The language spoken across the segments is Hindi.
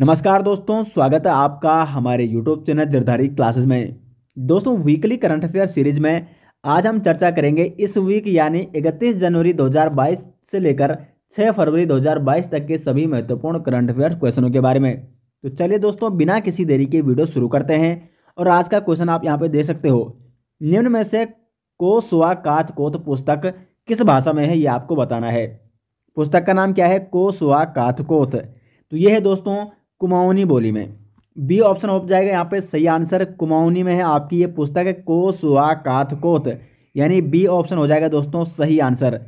नमस्कार दोस्तों स्वागत है आपका हमारे यूट्यूब चैनल जरधारी क्लासेस में दोस्तों वीकली करंट अफेयर सीरीज में आज हम चर्चा करेंगे इस वीक यानी 31 जनवरी 2022 से लेकर 6 फरवरी 2022 तक के सभी महत्वपूर्ण करंट अफेयर क्वेश्चनों के बारे में तो चलिए दोस्तों बिना किसी देरी के वीडियो शुरू करते हैं और आज का क्वेश्चन आप यहाँ पर दे सकते हो निम्न में से को स्वा कात कोत पुस्तक किस भाषा में है ये आपको बताना है पुस्तक का नाम क्या है को स्वा कात कोत तो ये है दोस्तों कुमाऊनी बोली में बी ऑप्शन हो जाएगा यहाँ पे सही आंसर कुमाऊनी में है आपकी ये पुस्तक है कोसुआ काथकोत यानी बी ऑप्शन हो जाएगा दोस्तों सही आंसर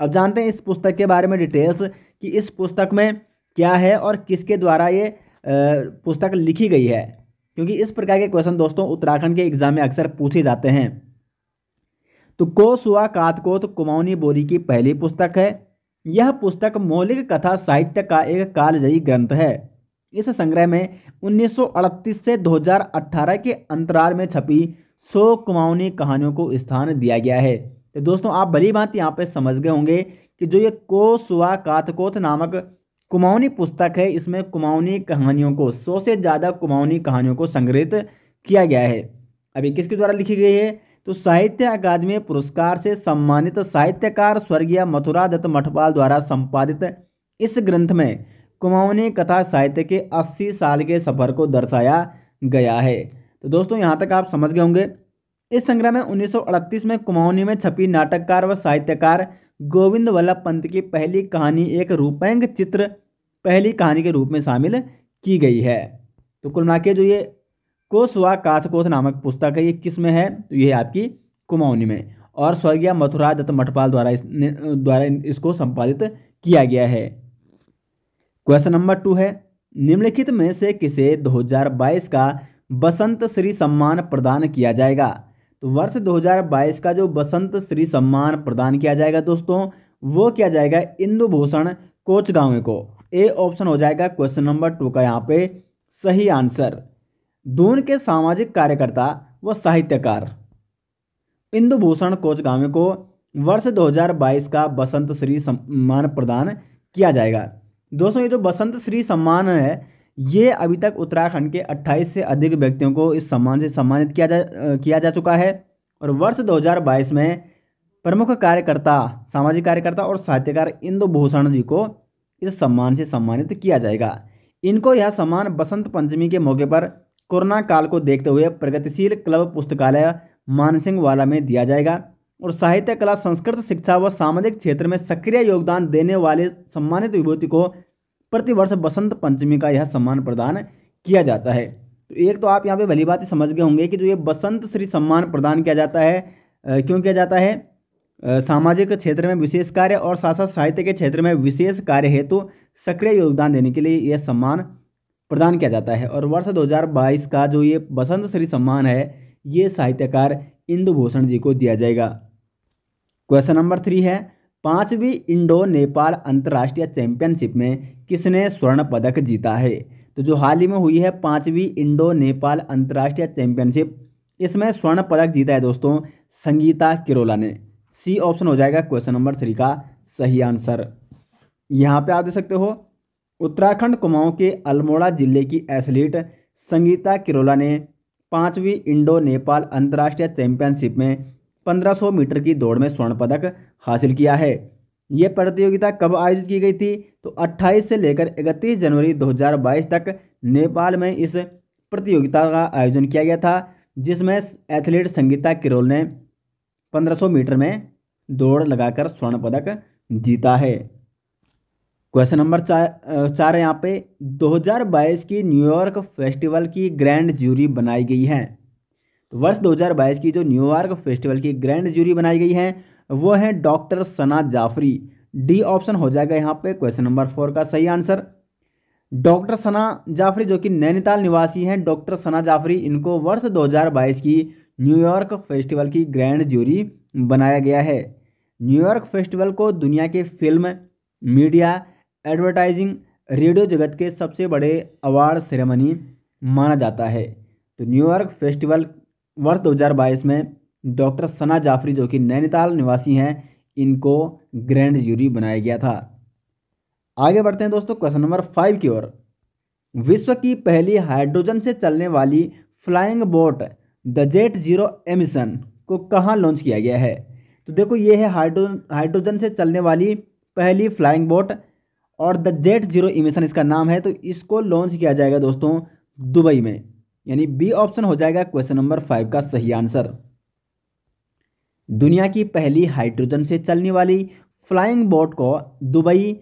अब जानते हैं इस पुस्तक के बारे में डिटेल्स कि इस पुस्तक में क्या है और किसके द्वारा ये पुस्तक लिखी गई है क्योंकि इस प्रकार के क्वेश्चन दोस्तों उत्तराखंड के एग्जाम में अक्सर पूछे जाते हैं तो कोसुआ कातकोत कुमाऊनी बोली की पहली पुस्तक है यह पुस्तक मौलिक कथा साहित्य का एक कालजयी ग्रंथ है इस संग्रह में 1938 से 2018 के अंतराल में छपी सौ कुमाऊनी कहानियों को स्थान दिया गया है तो दोस्तों आप भली बात यहाँ पर समझ गए होंगे कि जो ये कोसुआ कातकोत नामक कुमाऊनी पुस्तक है इसमें कुमाऊनी कहानियों को सौ से ज़्यादा कुमाऊनी कहानियों को संग्रहित किया गया है अभी किसके द्वारा लिखी गई है तो साहित्य अकादमी पुरस्कार से सम्मानित साहित्यकार स्वर्गीय मथुरा दत्त मठपाल द्वारा संपादित इस ग्रंथ में कुमाऊनी कथा साहित्य के 80 साल के सफ़र को दर्शाया गया है तो दोस्तों यहाँ तक आप समझ गए होंगे इस संग्रह में 1938 में कुमाऊनी में छपी नाटककार व साहित्यकार गोविंद वल्लभ पंत की पहली कहानी एक रूपैंग चित्र पहली कहानी के रूप में शामिल की गई है तो कुल मिला जो ये कोस व काथकोस नामक पुस्तक है ये किस में है तो ये आपकी कुमाऊनी में और स्वर्गीय मथुरा दत्त मठपाल द्वारा इस द्वारा इसको संपादित किया गया है क्वेश्चन नंबर टू है निम्नलिखित में से किसे 2022 का बसंत श्री सम्मान प्रदान किया जाएगा तो वर्ष 2022 का जो बसंत श्री सम्मान प्रदान किया जाएगा दोस्तों वो किया जाएगा इंदु भूषण कोचगांव को ए ऑप्शन हो जाएगा क्वेश्चन नंबर टू का यहाँ पे सही आंसर दून के सामाजिक कार्यकर्ता व साहित्यकार इंदु भूषण कोचगांव को वर्ष 2022 का बसंत श्री सम्मान प्रदान किया जाएगा दोस्तों ये जो बसंत श्री सम्मान है ये अभी तक उत्तराखंड के 28 से अधिक व्यक्तियों को इस सम्मान से सम्मानित किया जा किया जा चुका है और वर्ष 2022 में प्रमुख कार्यकर्ता सामाजिक कार्यकर्ता और साहित्यकार इंदु भूषण जी को इस सम्मान से सम्मानित किया जाएगा इनको यह सम्मान बसंत पंचमी के मौके पर कोरोना काल को देखते हुए प्रगतिशील क्लब पुस्तकालय मानसिंह वाला में दिया जाएगा और साहित्य कला संस्कृत शिक्षा व सामाजिक क्षेत्र में सक्रिय योगदान देने वाले सम्मानित विभूति को प्रतिवर्ष बसंत पंचमी का यह सम्मान प्रदान किया जाता है तो एक तो आप यहाँ पे भली बात समझ गए होंगे कि जो ये बसंत श्री सम्मान प्रदान किया जाता है क्यों किया जाता है सामाजिक क्षेत्र में विशेष कार्य और साथ साथ साहित्य के क्षेत्र में विशेष कार्य हेतु तो सक्रिय योगदान देने के लिए यह सम्मान प्रदान किया जाता है और वर्ष 2022 का जो ये बसंत श्री सम्मान है ये साहित्यकार इंदुभूषण जी को दिया जाएगा क्वेश्चन नंबर थ्री है पांचवी इंडो नेपाल अंतर्राष्ट्रीय चैंपियनशिप में किसने स्वर्ण पदक जीता है तो जो हाल ही में हुई है पांचवी इंडो नेपाल अंतर्राष्ट्रीय चैंपियनशिप इसमें स्वर्ण पदक जीता है दोस्तों संगीता किरोला ने सी ऑप्शन हो जाएगा क्वेश्चन नंबर थ्री का सही आंसर यहाँ पे आप देख सकते हो उत्तराखंड कुमाऊं के अल्मोड़ा जिले की एथलीट संगीता किरोला ने पाँचवीं इंडो नेपाल अंतर्राष्ट्रीय चैंपियनशिप में 1500 मीटर की दौड़ में स्वर्ण पदक हासिल किया है यह प्रतियोगिता कब आयोजित की गई थी तो 28 से लेकर 31 जनवरी 2022 तक नेपाल में इस प्रतियोगिता का आयोजन किया गया था जिसमें एथलीट संगीता किरोल ने 1500 मीटर में दौड़ लगाकर स्वर्ण पदक जीता है क्वेश्चन नंबर चार चार यहाँ पे 2022 की न्यूयॉर्क फेस्टिवल की ग्रैंड ज्यूरी बनाई गई है तो वर्ष 2022 की जो न्यूयॉर्क फेस्टिवल की ग्रैंड जूरी बनाई गई है वो है doctor Sana Jafri D option हो जाएगा यहाँ पे क्वेश्चन नंबर फोर का सही आंसर डॉक्टर सना जाफरी जो कि नैनीताल निवासी हैं डॉक्टर सना जाफरी इनको वर्ष 2022 की न्यूयॉर्क फेस्टिवल की ग्रैंड जूरी बनाया गया है न्यूयॉर्क फेस्टिवल को दुनिया के फिल्म मीडिया एडवर्टाइजिंग रेडियो जगत के सबसे बड़े अवार्ड सेरेमनी माना जाता है तो न्यूयॉर्क फेस्टिवल वर्ष 2022 में डॉक्टर सना जाफरी जो कि नैनीताल निवासी हैं इनको ग्रैंड जूरी बनाया गया था आगे बढ़ते हैं दोस्तों क्वेश्चन नंबर फाइव की ओर विश्व की पहली हाइड्रोजन से चलने वाली flying boat the jet zero emission को कहाँ लॉन्च किया गया है तो देखो ये है हाइड्रोजन हाइड्रोजन से चलने वाली पहली फ्लाइंग बोट और द जेट जीरो इमिशन इसका नाम है तो इसको लॉन्च किया जाएगा दोस्तों दुबई में यानी बी ऑप्शन हो जाएगा क्वेश्चन नंबर फाइव का सही आंसर दुनिया की पहली हाइड्रोजन से चलने वाली फ्लाइंग बोट को दुबई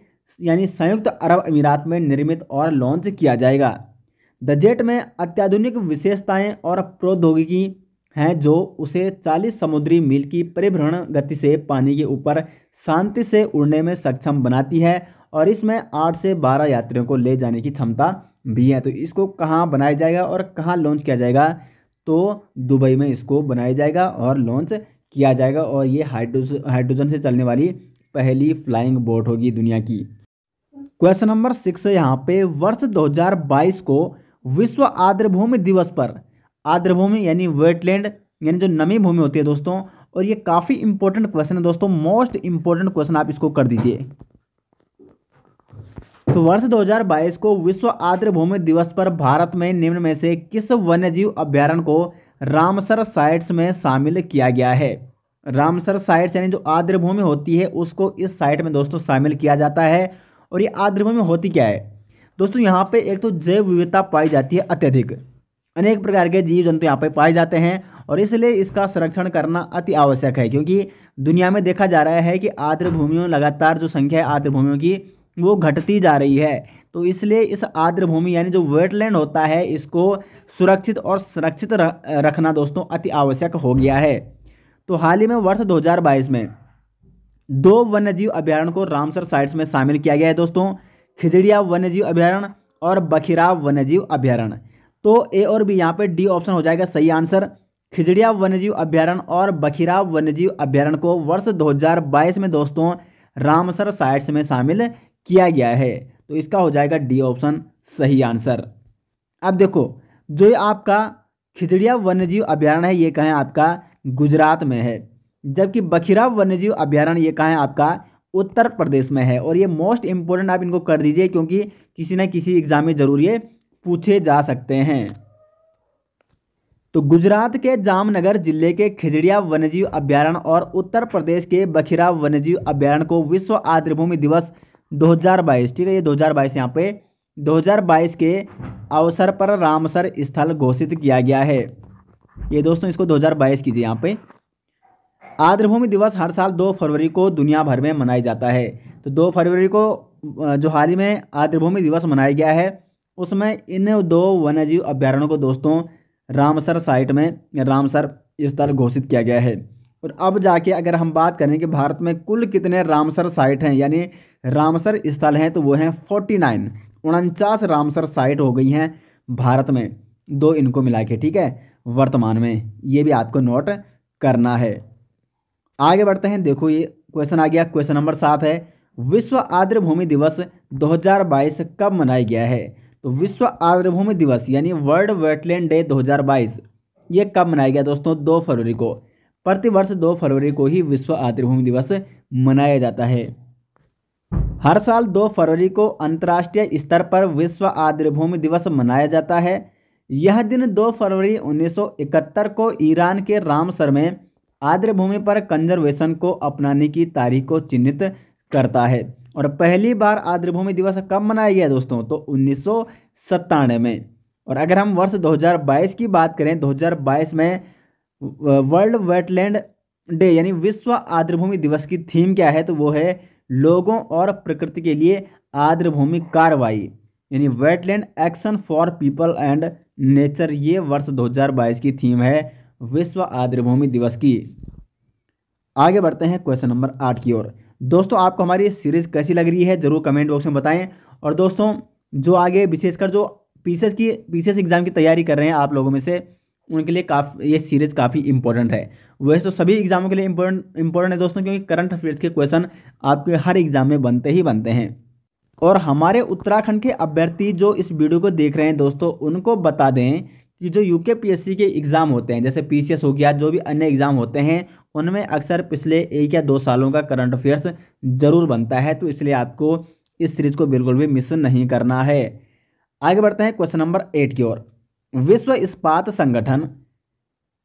यानी संयुक्त अरब अमीरात में निर्मित और लॉन्च किया जाएगा द जेट में अत्याधुनिक विशेषताएं और प्रौद्योगिकी हैं जो उसे 40 समुद्री मील की परिभ्रमण गति से पानी के ऊपर शांति से उड़ने में सक्षम बनाती है और इसमें 8 से 12 यात्रियों को ले जाने की क्षमता भी है तो इसको कहाँ बनाया जाएगा और कहाँ लॉन्च किया जाएगा तो दुबई में इसको बनाया जाएगा और लॉन्च किया जाएगा और ये हाइड्रोजन हाइड्रोजन से चलने वाली पहली फ्लाइंग बोट होगी दुनिया की क्वेश्चन नंबर सिक्स यहाँ पे वर्ष 2022 को विश्व आर्द्रभूमि दिवस पर आर्द्रभूमि यानी वेटलैंड यानी जो नमी भूमि होती है दोस्तों और ये काफ़ी इंपॉर्टेंट क्वेश्चन है दोस्तों मोस्ट इंपॉर्टेंट क्वेश्चन आप इसको कर दीजिए तो वर्ष 2022 को विश्व आर्द्र भूमि दिवस पर भारत में निम्न में से किस वन्यजीव अभ्यारण्य को रामसर साइट्स में शामिल किया गया है रामसर साइट्स यानी जो आर्द्र भूमि होती है उसको इस साइट में दोस्तों शामिल किया जाता है और ये आर्द्र भूमि होती क्या है दोस्तों यहाँ पे एक तो जैव विविधता पाई जाती है अत्यधिक अनेक प्रकार के जीव जंतु यहाँ पे पाए जाते हैं और इसलिए इसका संरक्षण करना अति आवश्यक है क्योंकि दुनिया में देखा जा रहा है कि आर्द्र भूमियों लगातार जो संख्या है आर्द्र भूमियों की वो घटती जा रही है तो इसलिए इस आर्द्र भूमि यानी जो वेटलैंड होता है इसको सुरक्षित और संरक्षित रखना दोस्तों अति आवश्यक हो गया है तो हाल ही में वर्ष 2022 में दो वन्यजीव अभ्यारण्य को रामसर साइट्स में शामिल किया गया है दोस्तों खिजड़िया वन्यजीव अभ्यारण्य और बखिराव वन्यजीव अभ्यारण्य तो ए और बी यहाँ पे डी ऑप्शन हो जाएगा सही आंसर खिजड़िया वन्यजीव अभ्यारण्य और बखिराव वन्यजीव अभ्यारण्य को वर्ष 2022 में दोस्तों रामसर साइट्स में शामिल किया गया है तो इसका हो जाएगा डी ऑप्शन सही आंसर अब देखो जो आपका खिचड़िया वन्यजीव अभ्यारण है ये कहें आपका गुजरात में है जबकि बखीरा वन्यजीव अभ्यारण्य ये कहें आपका उत्तर प्रदेश में है और ये मोस्ट इम्पोर्टेंट आप इनको कर दीजिए क्योंकि किसी न किसी एग्जाम में जरूर ये पूछे जा सकते हैं तो गुजरात के जामनगर जिले के खिजड़िया वन्यजीव अभ्यारण्य और उत्तर प्रदेश के बखीरा वन्यजीव अभ्यारण्य को विश्व आद्रभूमि दिवस 2022 ठीक है ये 2022 यहाँ पे 2022 के अवसर पर रामसर स्थल घोषित किया गया है ये दोस्तों इसको 2022 कीजिए यहाँ पे आर्द्रभूमि दिवस हर साल 2 फरवरी को दुनिया भर में मनाया जाता है तो 2 फरवरी को जो हाल ही में आर्द्रभूमि दिवस मनाया गया है उसमें इन दो वन्यजीव अभ्यारण्यों को दोस्तों रामसर साइट में रामसर स्थल घोषित किया गया है और अब जाके अगर हम बात करें कि भारत में कुल कितने रामसर साइट हैं यानी रामसर स्थल हैं तो वो हैं फोर्टी नाइन उनचास रामसर साइट हो गई हैं भारत में दो इनको मिला के ठीक है वर्तमान में ये भी आपको नोट करना है आगे बढ़ते हैं देखो ये क्वेश्चन आ गया क्वेश्चन नंबर सात है विश्व आर्द्रभूमि दिवस 2022 कब मनाया गया है तो विश्व आर्द्र भूमि दिवस यानी वर्ल्ड वेटलैंड डे 2022 ये कब मनाया गया दोस्तों दो फरवरी को प्रतिवर्ष दो फरवरी को ही विश्व आतृभूमि दिवस मनाया जाता है हर साल दो फरवरी को अंतर्राष्ट्रीय स्तर पर विश्व आदिभूमि दिवस मनाया जाता है यह दिन 2 फरवरी 1971 को ईरान के रामसर में भूमि पर कंजर्वेशन को अपनाने की तारीख को चिन्हित करता है और पहली बार आद्रभूमि दिवस कब मनाया गया दोस्तों तो उन्नीस में और अगर हम वर्ष 2022 की बात करें 2022 में वर्ल्ड वेटलैंड डे यानी विश्व आर्द्रभूमि दिवस की थीम क्या है तो वो है लोगों और प्रकृति के लिए आर्द्रभूमि कार्रवाई यानी wetland action for people and nature ये वर्ष 2022 की थीम है विश्व आर्द्रभूमि दिवस की आगे बढ़ते हैं क्वेश्चन नंबर आठ की ओर दोस्तों आपको हमारी सीरीज कैसी लग रही है जरूर कमेंट बॉक्स में बताएं और दोस्तों जो आगे विशेषकर जो पीसीएस की पीसीएस एग्जाम की तैयारी कर रहे हैं आप लोगों में से उनके लिए काफ़ी ये सीरीज़ काफ़ी इंपॉर्टेंट है वैसे तो सभी एग्जामों के लिए इंपॉर्टेंट इंपॉर्टेंट है दोस्तों क्योंकि करंट अफेयर्स के क्वेश्चन आपके हर एग्जाम में बनते ही बनते हैं और हमारे उत्तराखंड के अभ्यर्थी जो इस वीडियो को देख रहे हैं दोस्तों उनको बता दें कि जो यू के के एग्ज़ाम होते हैं जैसे पी हो गया जो भी अन्य एग्ज़ाम होते हैं उनमें अक्सर पिछले एक या दो सालों का करंट अफेयर्स ज़रूर बनता है तो इसलिए आपको इस सीरीज़ को बिल्कुल भी मिस नहीं करना है आगे बढ़ते हैं क्वेश्चन नंबर एट की ओर विश्व इस्पात संगठन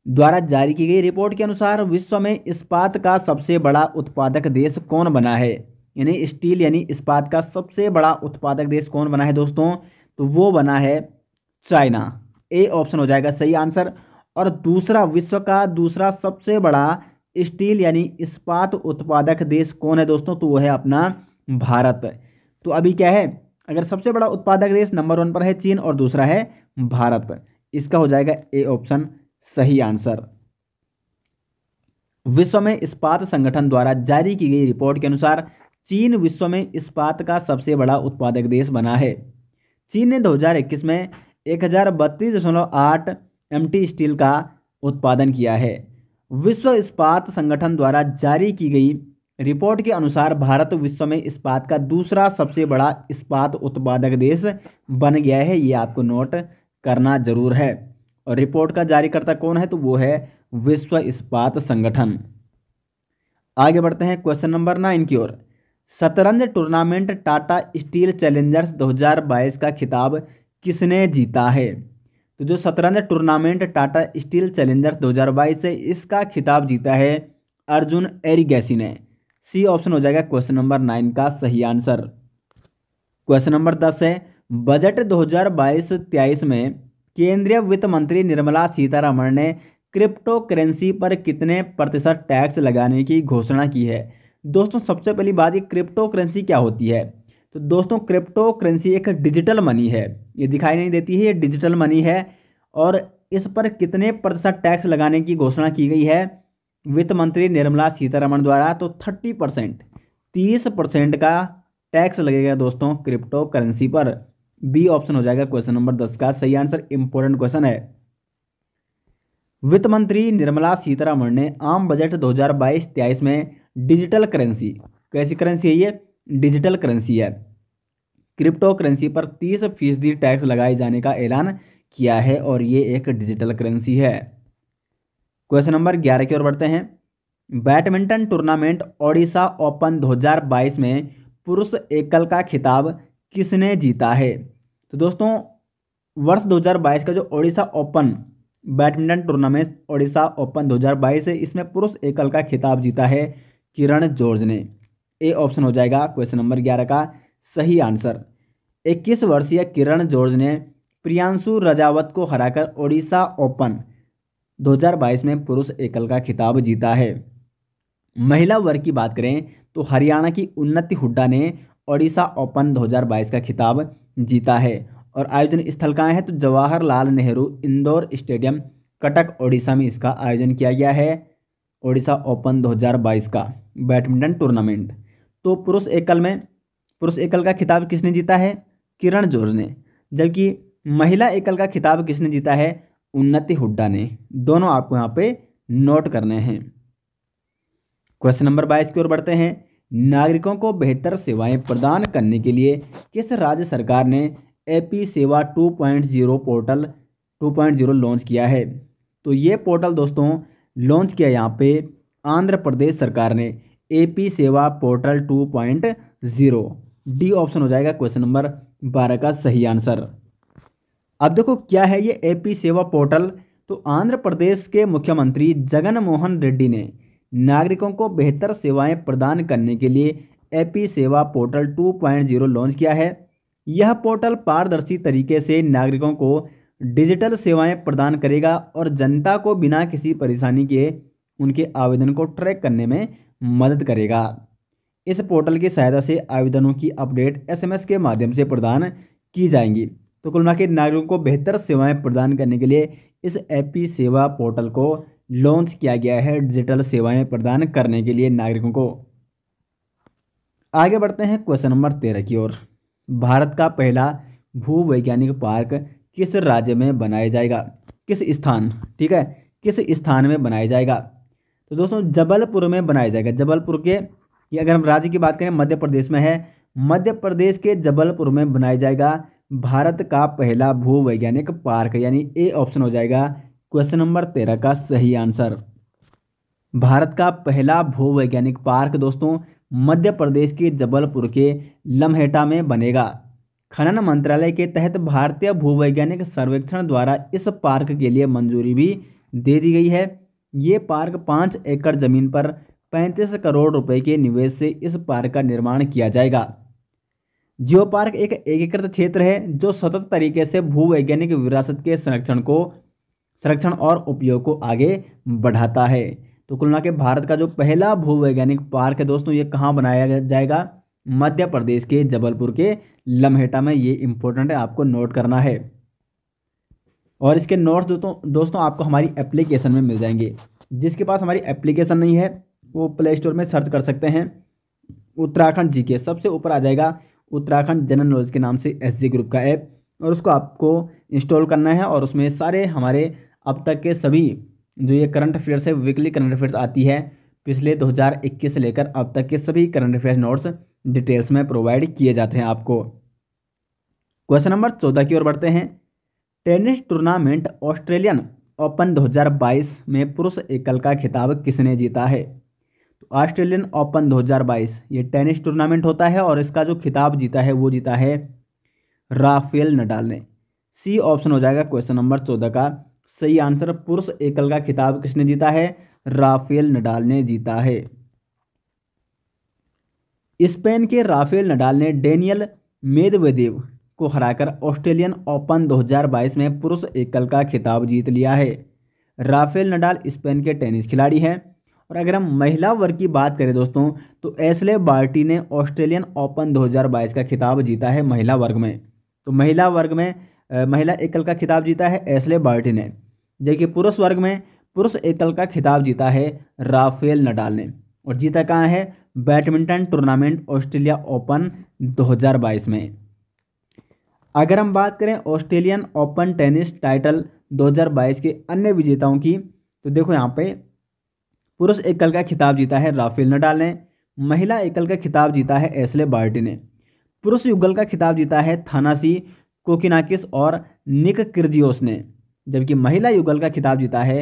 द्वारा जारी की गई रिपोर्ट के अनुसार विश्व में इस्पात का सबसे बड़ा उत्पादक देश कौन बना है यानी स्टील यानी इस्पात का सबसे बड़ा उत्पादक देश कौन बना है दोस्तों तो वो बना है चाइना ए ऑप्शन हो जाएगा सही आंसर और दूसरा विश्व का दूसरा सबसे बड़ा स्टील यानी इस्पात उत्पादक देश कौन है दोस्तों तो वो है अपना भारत तो अभी क्या है अगर सबसे बड़ा उत्पादक देश नंबर वन पर है चीन और दूसरा है भारत इसका हो जाएगा ए ऑप्शन सही आंसर विश्व में इस्पात संगठन द्वारा जारी की गई रिपोर्ट के अनुसार चीन विश्व में इस्पात का सबसे बड़ा उत्पादक देश बना है चीन ने 2021 में एक हज़ार स्टील का उत्पादन किया है विश्व इस्पात संगठन द्वारा जारी की गई रिपोर्ट के अनुसार भारत विश्व में इस्पात का दूसरा सबसे बड़ा इस्पात उत्पादक देश बन गया है ये आपको नोट करना जरूर है और रिपोर्ट का जारीकर्ता कौन है तो वो है विश्व इस्पात संगठन आगे बढ़ते हैं क्वेश्चन नंबर नाइन की ओर शतरंज टूर्नामेंट टाटा स्टील चैलेंजर्स 2022 का खिताब किसने जीता है तो जो शतरंज टूर्नामेंट टाटा स्टील चैलेंजर्स 2022 है इसका खिताब जीता है अर्जुन एरिगैसी ने सी ऑप्शन हो जाएगा क्वेश्चन नंबर नाइन का सही आंसर क्वेश्चन नंबर दस है बजट 2022-23 में केंद्रीय वित्त मंत्री निर्मला सीतारमण ने क्रिप्टो करेंसी पर कितने प्रतिशत टैक्स लगाने की घोषणा की है दोस्तों सबसे पहली बात ये क्रिप्टो करेंसी क्या होती है तो दोस्तों क्रिप्टो करेंसी एक डिजिटल मनी है ये दिखाई नहीं देती है ये डिजिटल मनी है और इस पर कितने प्रतिशत टैक्स लगाने की घोषणा की गई है वित्त मंत्री निर्मला सीतारमण द्वारा तो थर्टी परसेंट तीस परसेंट का टैक्स लगेगा दोस्तों क्रिप्टो करेंसी पर बी ऑप्शन हो जाएगा क्वेश्चन नंबर दस का सही आंसर इंपॉर्टेंट क्वेश्चन है वित्त मंत्री निर्मला सीतारमण ने आम बजट 2022-23 में डिजिटल करेंसी कैसी करेंसी है ये डिजिटल करेंसी है क्रिप्टो करेंसी पर 30 फीसदी टैक्स लगाए जाने का ऐलान किया है और ये एक डिजिटल करेंसी है क्वेश्चन नंबर ग्यारह की ओर बढ़ते हैं बैडमिंटन टूर्नामेंट ओडिशा ओपन 2022 में पुरुष एकल का खिताब किसने जीता है तो दोस्तों वर्ष 2022 का जो Odisha open badminton tournament Odisha open 2022 है इसमें पुरुष एकल का खिताब जीता है किरण जॉर्ज ने ए ऑप्शन हो जाएगा क्वेश्चन नंबर ग्यारह का सही आंसर इक्कीस वर्षीय किरण जॉर्ज ने प्रियांशु रजावत को हराकर ओडिशा ओपन 2022 में पुरुष एकल का खिताब जीता है महिला वर्ग की बात करें तो हरियाणा की उन्नति हुड्डा ने ओडिशा ओपन 2022 का खिताब जीता है और आयोजन स्थल कहाँ है तो जवाहरलाल नेहरू इंदौर स्टेडियम कटक ओडिशा में इसका आयोजन किया गया है ओडिशा ओपन 2022 का बैडमिंटन टूर्नामेंट तो पुरुष एकल में पुरुष एकल का खिताब किसने जीता है किरण जोर ने जबकि महिला एकल का खिताब किसने जीता है उन्नति हुड्डा ने दोनों आपको यहाँ पे नोट करने हैं क्वेश्चन नंबर बाईस की ओर बढ़ते हैं नागरिकों को बेहतर सेवाएं प्रदान करने के लिए किस राज्य सरकार ने एपी सेवा 2.0 पोर्टल 2.0 लॉन्च किया है तो ये पोर्टल दोस्तों लॉन्च किया यहाँ पे आंध्र प्रदेश सरकार ने एपी सेवा पोर्टल 2.0 डी ऑप्शन हो जाएगा क्वेश्चन नंबर बारह का सही आंसर अब देखो क्या है ये एपी सेवा पोर्टल तो आंध्र प्रदेश के मुख्यमंत्री जगन मोहन रेड्डी ने नागरिकों को बेहतर सेवाएं प्रदान करने के लिए एपी सेवा पोर्टल 2.0 लॉन्च किया है यह पोर्टल पारदर्शी तरीके से नागरिकों को डिजिटल सेवाएं प्रदान करेगा और जनता को बिना किसी परेशानी के उनके आवेदन को ट्रैक करने में मदद करेगा इस पोर्टल की सहायता से आवेदनों की अपडेट एसएमएस के माध्यम से प्रदान की जाएंगी तो कुल मिला नागरिकों को बेहतर सेवाएं प्रदान करने के लिए इस एपी सेवा पोर्टल को लॉन्च किया गया है डिजिटल सेवाएं प्रदान करने के लिए नागरिकों को आगे बढ़ते हैं क्वेश्चन नंबर तेरह की ओर भारत का पहला भू वैज्ञानिक पार्क किस राज्य में बनाया जाएगा किस स्थान ठीक है किस स्थान में बनाया जाएगा तो दोस्तों जबलपुर में बनाया जाएगा जबलपुर के ये अगर हम राज्य की बात करें मध्य प्रदेश में है मध्य प्रदेश के जबलपुर में बनाया जाएगा भारत का पहला भूवैज्ञानिक पार्क यानी ए ऑप्शन हो जाएगा क्वेश्चन नंबर तेरह का सही आंसर भारत का पहला भूवैज्ञानिक पार्क दोस्तों मध्य प्रदेश के जबलपुर के लम्हेटा में बनेगा खनन मंत्रालय के तहत भारतीय भूवैज्ञानिक सर्वेक्षण द्वारा इस पार्क के लिए मंजूरी भी दे दी गई है ये पार्क पाँच एकड़ जमीन पर पैंतीस करोड़ रुपए के निवेश से इस पार्क का निर्माण किया जाएगा जियो पार्क एक एकीकृत क्षेत्र है जो सतत तरीके से भूवैज्ञानिक विरासत के संरक्षण को संरक्षण और उपयोग को आगे बढ़ाता है तो कुल के भारत का जो पहला भूवैज्ञानिक पार्क है दोस्तों ये कहाँ बनाया जाएगा मध्य प्रदेश के जबलपुर के लम्हेटा में ये इम्पोर्टेंट है आपको नोट करना है और इसके नोट्स दोस्तों दोस्तों आपको हमारी एप्लीकेशन में मिल जाएंगे जिसके पास हमारी एप्लीकेशन नहीं है वो प्ले स्टोर में सर्च कर सकते हैं उत्तराखंड जी के सबसे ऊपर आ जाएगा उत्तराखंड जनरल नॉलेज के नाम से एस ग्रुप का ऐप और उसको आपको इंस्टॉल करना है और उसमें सारे हमारे अब तक के सभी जो ये करंट अफेयर्स है वीकली करंट अफेयर्स आती है पिछले 2021 से लेकर अब तक के सभी करंट अफेयर्स नोट्स डिटेल्स में प्रोवाइड किए जाते हैं आपको क्वेश्चन नंबर चौदह की ओर बढ़ते हैं टेनिस टूर्नामेंट ऑस्ट्रेलियन ओपन 2022 में पुरुष एकल का खिताब किसने जीता है तो ऑस्ट्रेलियन ओपन 2022 ये टेनिस टूर्नामेंट होता है और इसका जो खिताब जीता है वो जीता है राफेल नडाल ने सी ऑप्शन हो जाएगा क्वेश्चन नंबर चौदह का सही आंसर पुरुष एकल का खिताब किसने जीता है राफेल नडाल ने जीता है स्पेन के राफेल नडाल ने डेनियल मेदवेदेव को हराकर ऑस्ट्रेलियन ओपन 2022 में पुरुष एकल का खिताब जीत लिया है राफेल नडाल स्पेन के टेनिस खिलाड़ी हैं और अगर हम महिला वर्ग की बात करें दोस्तों तो एसले बार्टी ने ऑस्ट्रेलियन ओपन 2022 का खिताब जीता है महिला वर्ग में तो महिला वर्ग में महिला एकल का खिताब जीता है एसले बार्टी ने जबकि पुरुष वर्ग में पुरुष एकल का खिताब जीता है राफेल नडाल ने और जीता कहाँ है बैडमिंटन टूर्नामेंट ऑस्ट्रेलिया ओपन 2022 में अगर हम बात करें ऑस्ट्रेलियन ओपन टेनिस टाइटल 2022 के अन्य विजेताओं की तो देखो यहाँ पे पुरुष एकल का खिताब जीता है राफेल नडाल ने महिला एकल का खिताब जीता है एसले बार्टी ने पुरुष युगल का खिताब जीता है थानासी कोकिनाकिस और निक किर्जियोस ने जबकि महिला युगल का खिताब जीता है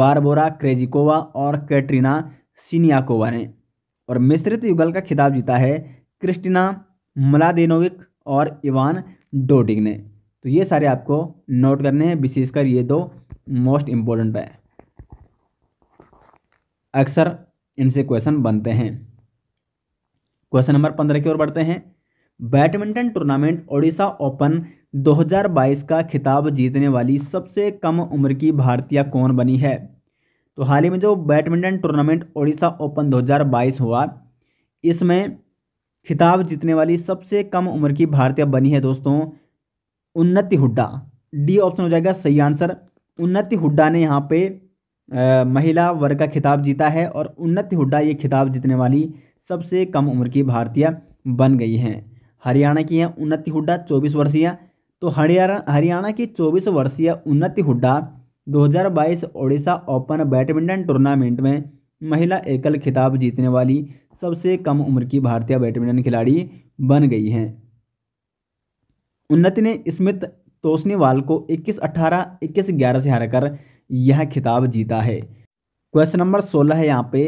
बारबोरा क्रेजिकोवा और कैटरीना सीनियाकोवा ने और मिश्रित युगल का खिताब जीता है क्रिस्टिना मलादेनोविक और इवान डोडिग ने तो ये सारे आपको नोट करने हैं विशेषकर ये दो मोस्ट इम्पोर्टेंट है अक्सर इनसे क्वेश्चन बनते हैं क्वेश्चन नंबर पंद्रह की ओर बढ़ते हैं बैडमिंटन टूर्नामेंट ओडिशा ओपन 2022 का खिताब जीतने वाली सबसे कम उम्र की भारतीय कौन बनी है तो हाल ही में जो बैडमिंटन टूर्नामेंट ओडिशा ओपन 2022 हुआ इसमें खिताब जीतने वाली सबसे कम उम्र की भारतीय बनी है दोस्तों उन्नति हुड्डा डी ऑप्शन हो जाएगा सही आंसर उन्नति हुड्डा ने यहाँ पे महिला वर्ग का खिताब जीता है और उन्नति हुड्डा ये खिताब जीतने वाली सबसे कम उम्र की भारतीय बन गई हैं हरियाणा की हैं उन्नति हुड्डा चौबीस वर्षीय तो हरियाणा हरियाणा की 24 वर्षीय Unnati Hooda 2022 Odisha open badminton tournament में महिला एकल खिताब जीतने वाली सबसे कम उम्र की भारतीय बैडमिंटन खिलाड़ी बन गई हैं उन्नति ने स्मित तोसनीवाल को 21 18 21 ग्यारह से हराकर यह खिताब जीता है क्वेश्चन नंबर 16 है यहाँ पे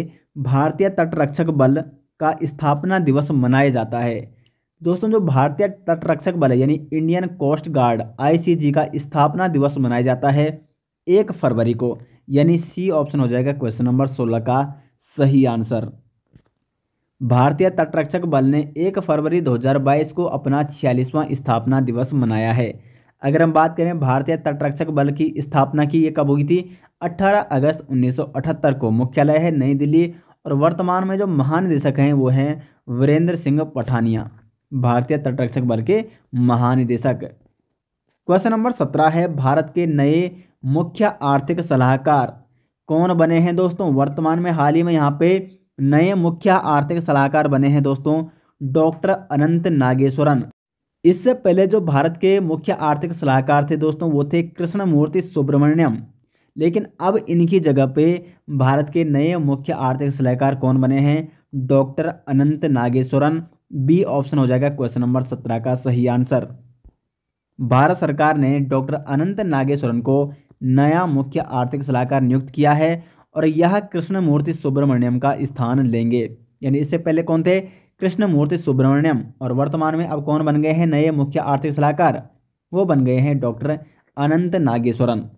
भारतीय तटरक्षक बल का स्थापना दिवस मनाया जाता है दोस्तों जो भारतीय तटरक्षक बल है यानी इंडियन कोस्ट गार्ड आईसीजी का स्थापना दिवस मनाया जाता है एक फरवरी को यानी सी ऑप्शन हो जाएगा क्वेश्चन नंबर सोलह का सही आंसर भारतीय तटरक्षक बल ने एक फरवरी 2022 को अपना छियालीसवां स्थापना दिवस मनाया है अगर हम बात करें भारतीय तटरक्षक बल की स्थापना की ये कब हुई थी 18 अगस्त 1978 को मुख्यालय है नई दिल्ली और वर्तमान में जो महानिदेशक हैं वो हैं वीरेंद्र सिंह पठानिया भारतीय तटरक्षक बल के महानिदेशक क्वेश्चन नंबर सत्रह है भारत के नए मुख्य आर्थिक सलाहकार कौन बने हैं दोस्तों वर्तमान में हाल ही में यहाँ पे नए मुख्य आर्थिक सलाहकार बने हैं दोस्तों डॉक्टर अनंत नागेश्वरन इससे पहले जो भारत के मुख्य आर्थिक सलाहकार थे दोस्तों वो थे कृष्णमूर्ति सुब्रमण्यम लेकिन अब इनकी जगह पे भारत के नए मुख्य आर्थिक सलाहकार कौन बने हैं doctor Anantha Nageswaran B option हो जाएगा क्वेश्चन नंबर सत्रह का सही आंसर भारत सरकार ने डॉक्टर अनंत नागेश्वरन को नया मुख्य आर्थिक सलाहकार नियुक्त किया है और यह कृष्णमूर्ति सुब्रमण्यम का स्थान लेंगे यानी इससे पहले कौन थे कृष्णमूर्ति सुब्रमण्यम और वर्तमान में अब कौन बन गए हैं नए मुख्य आर्थिक सलाहकार वो बन गए हैं डॉक्टर अनंत नागेश्वरन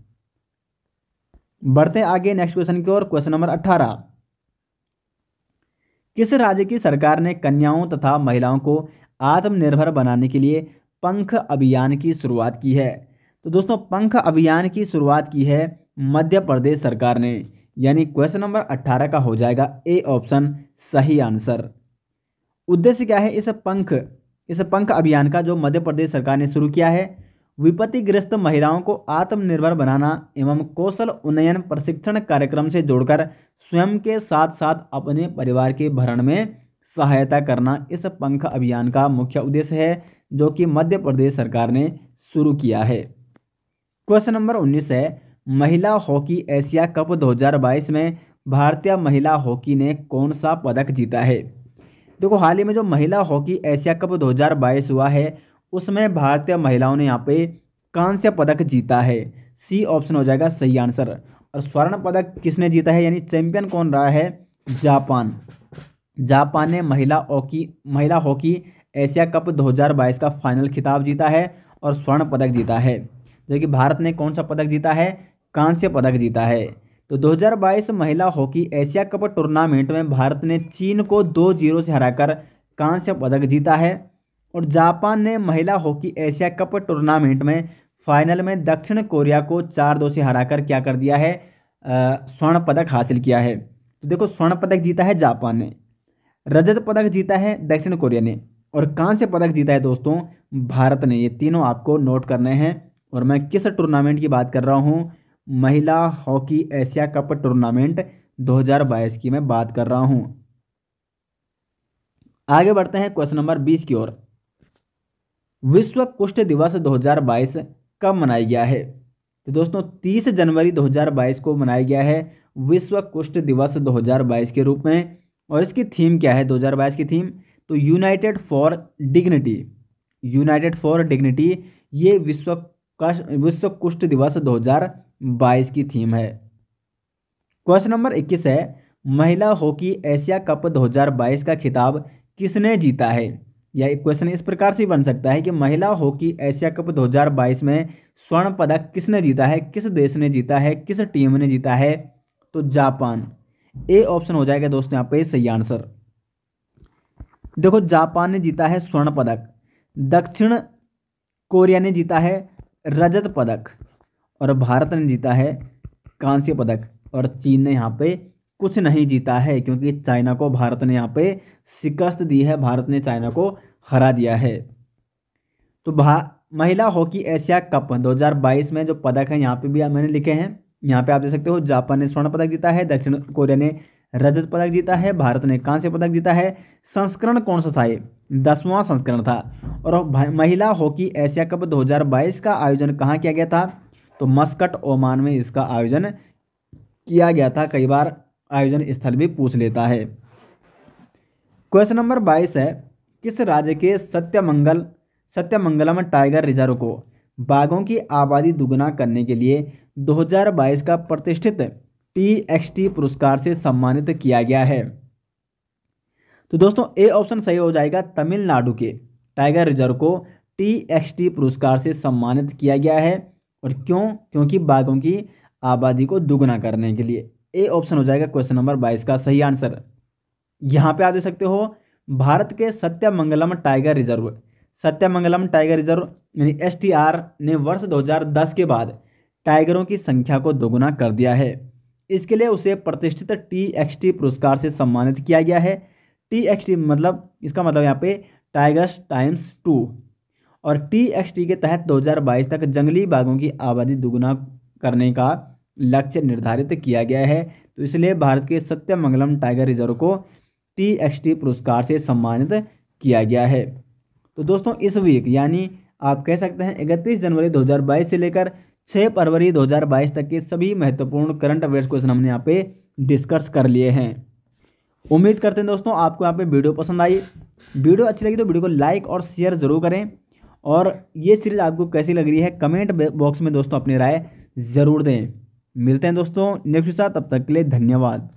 बढ़ते आगे नेक्स्ट क्वेश्चन की ओर क्वेश्चन नंबर अट्ठारह किस राज्य की सरकार ने कन्याओं तथा महिलाओं को आत्मनिर्भर बनाने के लिए पंख अभियान की शुरुआत की है तो दोस्तों पंख अभियान की शुरुआत की है मध्य प्रदेश सरकार ने यानी क्वेश्चन नंबर 18 का हो जाएगा ए ऑप्शन सही आंसर उद्देश्य क्या है इस पंख इस पंख अभियान का जो मध्य प्रदेश सरकार ने शुरू किया है विपत्तिग्रस्त महिलाओं को आत्मनिर्भर बनाना एवं कौशल उन्नयन प्रशिक्षण कार्यक्रम से जोड़कर स्वयं के साथ साथ अपने परिवार के भरण में सहायता करना इस पंख अभियान का मुख्य उद्देश्य है जो कि मध्य प्रदेश सरकार ने शुरू किया है क्वेश्चन नंबर 19 है महिला हॉकी एशिया कप 2022 में भारतीय महिला हॉकी ने कौन सा पदक जीता है देखो हाल ही में जो महिला हॉकी एशिया कप 2022 हुआ है उसमें भारतीय महिलाओं ने यहाँ पे कांस्य पदक जीता है सी ऑप्शन हो जाएगा सही आंसर और स्वर्ण पदक किसने जीता है यानी चैंपियन कौन रहा है जापान जापान ने महिला हॉकी महिला हॉकी एशिया कप 2022 का फाइनल खिताब जीता है और स्वर्ण पदक जीता है जबकि भारत ने कौन सा पदक जीता है कांस्य पदक जीता है तो 2022 महिला हॉकी एशिया कप टूर्नामेंट में भारत ने चीन को दो जीरो से हराकर कांस्य पदक जीता है और जापान ने महिला हॉकी एशिया कप टूर्नामेंट में फाइनल में दक्षिण कोरिया को चार दो से हराकर क्या कर दिया है स्वर्ण पदक हासिल किया है तो देखो स्वर्ण पदक जीता है जापान ने रजत पदक जीता है दक्षिण कोरिया ने और कांस्य पदक जीता है दोस्तों भारत ने ये तीनों आपको नोट करने हैं और मैं किस टूर्नामेंट की बात कर रहा हूँ महिला हॉकी एशिया कप टूर्नामेंट 2022 की मैं बात कर रहा हूँ आगे बढ़ते हैं क्वेश्चन नंबर 20 की ओर विश्व कुष्ठ दिवस 2022 कब मनाया गया है तो दोस्तों 30 जनवरी 2022 को मनाया गया है विश्व कुष्ठ दिवस 2022 के रूप में और इसकी थीम क्या है 2022 की थीम तो united for dignity united for dignity ये विश्व विश्व कुष्ठ दिवस 2022 की थीम है क्वेश्चन नंबर 21 है महिला हॉकी एशिया कप 2022 का खिताब किसने जीता है या एक क्वेश्चन इस प्रकार से बन सकता है कि महिला हॉकी एशिया कप 2022 में स्वर्ण पदक किसने जीता है किस देश ने जीता है किस टीम ने जीता है तो जापान ए ऑप्शन हो जाएगा दोस्तों यहाँ पे सही आंसर देखो जापान ने जीता है स्वर्ण पदक दक्षिण कोरिया ने जीता है रजत पदक और भारत ने जीता है कांस्य पदक और चीन ने यहाँ पे कुछ नहीं जीता है क्योंकि चाइना को भारत ने यहाँ पे शिकस्त दी है भारत ने चाइना को हरा दिया है तो महिला हॉकी एशिया कप 2022 में जो पदक है यहाँ पे भी मैंने लिखे हैं यहाँ पे आप देख सकते हो जापान ने स्वर्ण पदक जीता है दक्षिण कोरिया ने रजत पदक जीता है भारत ने कांस्य पदक जीता है संस्करण कौन सा था ये दसवां संस्करण था और महिला हॉकी एशिया कप 2022 का आयोजन कहाँ किया गया था तो मस्कट ओमान में इसका आयोजन किया गया था कई बार आयोजन स्थल भी पूछ लेता है क्वेश्चन नंबर बाईस है किस राज्य के सत्यमंगल सत्यमंगलम टाइगर रिजर्व को बाघों की आबादी दुगना करने के लिए 2022 का प्रतिष्ठित टी पुरस्कार से सम्मानित किया गया है तो दोस्तों ए ऑप्शन सही हो जाएगा तमिलनाडु के टाइगर रिजर्व को टी पुरस्कार से सम्मानित किया गया है और क्यों क्योंकि बाघों की आबादी को दुगना करने के लिए ए ऑप्शन हो जाएगा क्वेश्चन नंबर बाईस का सही आंसर यहाँ पे आप दे सकते हो भारत के Sathyamangalam tiger reserve Sathyamangalam tiger reserve यानी एस ने वर्ष 2010 के बाद टाइगरों की संख्या को दोगुना कर दिया है इसके लिए उसे प्रतिष्ठित टी पुरस्कार से सम्मानित किया गया है टी मतलब इसका मतलब यहाँ पे टाइगर्स टाइम्स टू और टी के तहत 2022 तक जंगली बाघों की आबादी दोगुना करने का लक्ष्य निर्धारित किया गया है तो इसलिए भारत के सत्यमंगलम टाइगर रिजर्व को टी एक्स टी पुरस्कार से सम्मानित किया गया है तो दोस्तों इस वीक यानी आप कह सकते हैं इकतीस जनवरी 2022 से लेकर 6 फरवरी 2022 तक के सभी महत्वपूर्ण करंट अफेयर्स क्वेश्चन हमने यहाँ पे डिस्कस कर लिए हैं उम्मीद करते हैं दोस्तों आपको यहाँ पे वीडियो पसंद आई वीडियो अच्छी लगी तो वीडियो को लाइक और शेयर ज़रूर करें और ये सीरीज़ आपको कैसी लग रही है कमेंट बॉक्स में दोस्तों अपनी राय ज़रूर दें मिलते हैं दोस्तों नेक्स्ट के साथ तब तक के लिए धन्यवाद